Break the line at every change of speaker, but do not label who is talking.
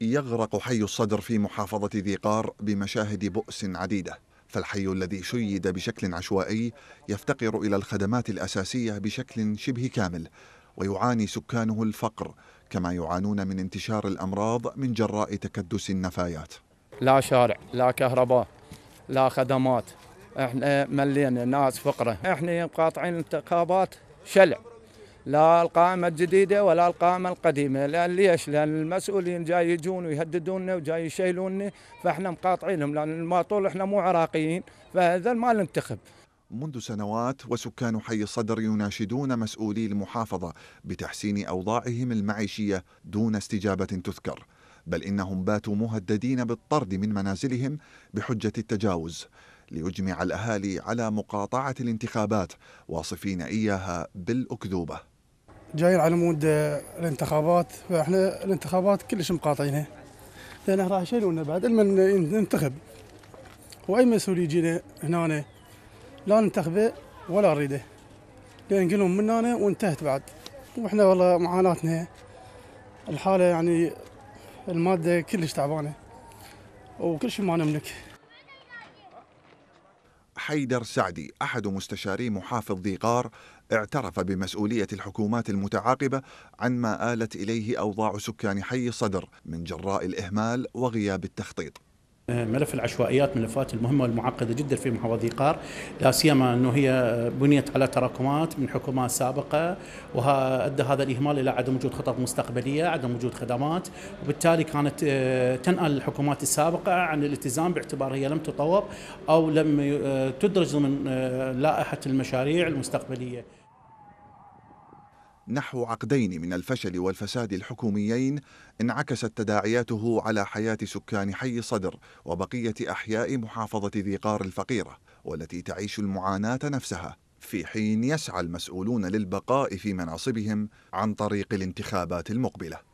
يغرق حي الصدر في محافظة ذي قار بمشاهد بؤس عديدة فالحي الذي شيد بشكل عشوائي يفتقر إلى الخدمات الأساسية بشكل شبه كامل ويعاني سكانه الفقر كما يعانون من انتشار الأمراض من جراء تكدس النفايات
لا شارع لا كهرباء لا خدمات احنا ملينا ناس فقرة احنا قاطعين انتخابات شلع لا القائمة الجديدة ولا القائمة القديمة لأن ليش؟ لأن المسؤولين جاي يجون ويهددوننا وجاي يشيلوننا فإحنا مقاطعينهم لأن ما
طول إحنا مو عراقيين فهذا ما ننتخب منذ سنوات وسكان حي الصدر يناشدون مسؤولي المحافظة بتحسين أوضاعهم المعيشية دون استجابة تذكر بل إنهم باتوا مهددين بالطرد من منازلهم بحجة التجاوز ليجمع الأهالي على مقاطعة الانتخابات واصفين إياها بالأكذوبة
جايين على مود آه، الانتخابات فاحنا الانتخابات كلش مقاطعينها لان راح يشيلونا بعد المن ننتخب واي مسؤول يجينا هنا لا ننتخبه ولا نريده لان قلهم من هنا وانتهت بعد واحنا والله معاناتنا الحاله يعني الماده كلش تعبانه وكل شيء ما نملك
حيدر سعدي أحد مستشاري محافظ ذي قار اعترف بمسؤولية الحكومات المتعاقبة عن ما آلت إليه أوضاع سكان حي صدر من جراء الإهمال وغياب التخطيط
ملف العشوائيات من الملفات المهمة والمعقدة جدا في محافظة قار لا سيما أنه هي بنيت على تراكمات من حكومات سابقة وأدى هذا الإهمال إلى عدم وجود خطط مستقبلية عدم وجود خدمات وبالتالي كانت آه، تنأل الحكومات السابقة عن الالتزام باعتبار هي لم تطور أو لم آه، تدرج ضمن آه، لائحة المشاريع المستقبلية
نحو عقدين من الفشل والفساد الحكوميين انعكست تداعياته على حياة سكان حي صدر وبقية أحياء محافظة ذي قار الفقيرة والتي تعيش المعاناة نفسها في حين يسعى المسؤولون للبقاء في مناصبهم عن طريق الانتخابات المقبله